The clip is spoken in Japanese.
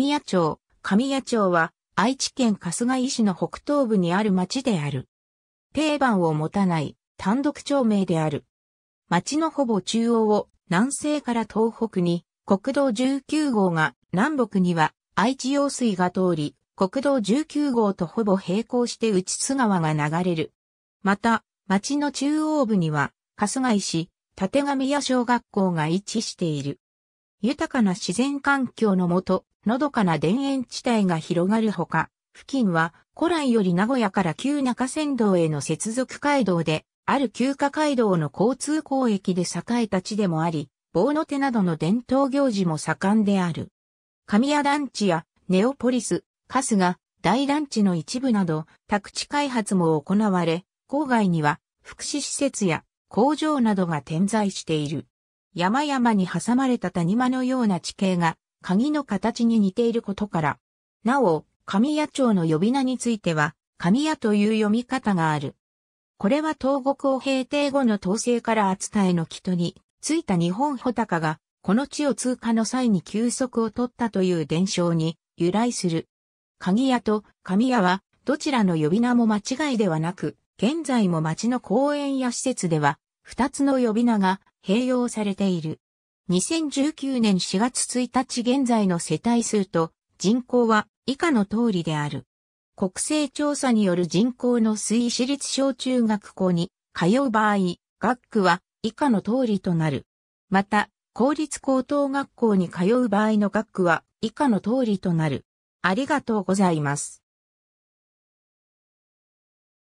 神谷町。神谷町は愛知県春日井市の北東部にある町である。定番を持たない単独町名である。町のほぼ中央を南西から東北に国道19号が南北には愛知用水が通り国道19号とほぼ並行して内津川が流れる。また町の中央部には春日井市縦上屋小学校が位置している。豊かな自然環境のもと、のどかな田園地帯が広がるほか、付近は古来より名古屋から旧中山道への接続街道で、ある旧下街道の交通交易で栄えた地でもあり、棒の手などの伝統行事も盛んである。神谷団地やネオポリス、カスが大団地の一部など、宅地開発も行われ、郊外には福祉施設や工場などが点在している。山々に挟まれた谷間のような地形が、鍵の形に似ていることから。なお、神谷町の呼び名については、神谷という読み方がある。これは東国を平定後の統制から厚田への木戸に、ついた日本穂高が、この地を通過の際に休息を取ったという伝承に由来する。鍵屋と神谷は、どちらの呼び名も間違いではなく、現在も町の公園や施設では、二つの呼び名が併用されている。2019年4月1日現在の世帯数と人口は以下の通りである。国勢調査による人口の推移私立小中学校に通う場合、学区は以下の通りとなる。また、公立高等学校に通う場合の学区は以下の通りとなる。ありがとうございます。